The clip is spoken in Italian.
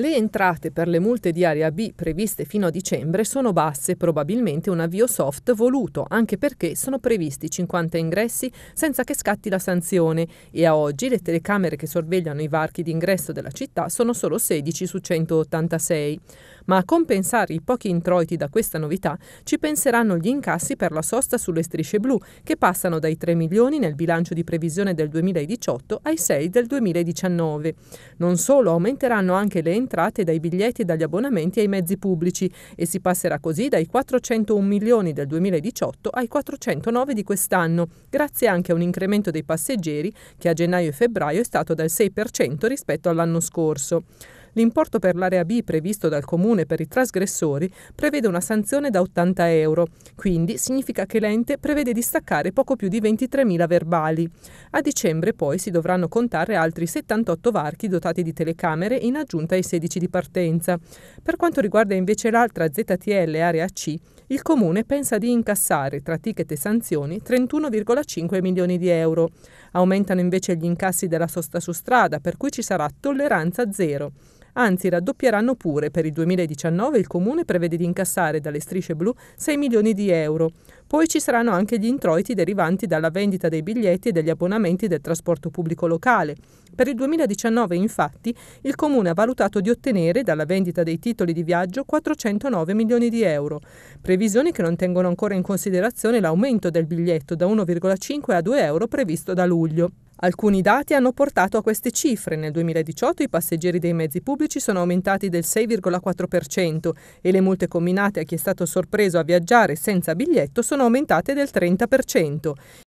Le entrate per le multe di area B previste fino a dicembre sono basse, probabilmente un avvio soft voluto, anche perché sono previsti 50 ingressi senza che scatti la sanzione e a oggi le telecamere che sorvegliano i varchi d'ingresso della città sono solo 16 su 186. Ma a compensare i pochi introiti da questa novità ci penseranno gli incassi per la sosta sulle strisce blu, che passano dai 3 milioni nel bilancio di previsione del 2018 ai 6 del 2019. Non solo aumenteranno anche le entrate entrate dai biglietti e dagli abbonamenti ai mezzi pubblici e si passerà così dai 401 milioni del 2018 ai 409 di quest'anno, grazie anche a un incremento dei passeggeri che a gennaio e febbraio è stato del 6% rispetto all'anno scorso. L'importo per l'area B previsto dal Comune per i trasgressori prevede una sanzione da 80 euro, quindi significa che l'ente prevede di staccare poco più di 23.000 verbali. A dicembre poi si dovranno contare altri 78 varchi dotati di telecamere in aggiunta ai 16 di partenza. Per quanto riguarda invece l'altra ZTL area C, il Comune pensa di incassare tra ticket e sanzioni 31,5 milioni di euro. Aumentano invece gli incassi della sosta su strada, per cui ci sarà tolleranza zero. Anzi, raddoppieranno pure. Per il 2019 il Comune prevede di incassare dalle strisce blu 6 milioni di euro. Poi ci saranno anche gli introiti derivanti dalla vendita dei biglietti e degli abbonamenti del trasporto pubblico locale. Per il 2019, infatti, il Comune ha valutato di ottenere dalla vendita dei titoli di viaggio 409 milioni di euro, previsioni che non tengono ancora in considerazione l'aumento del biglietto da 1,5 a 2 euro previsto da luglio. Alcuni dati hanno portato a queste cifre. Nel 2018 i passeggeri dei mezzi pubblici sono aumentati del 6,4% e le multe combinate a chi è stato sorpreso a viaggiare senza biglietto sono aumentate del 30%.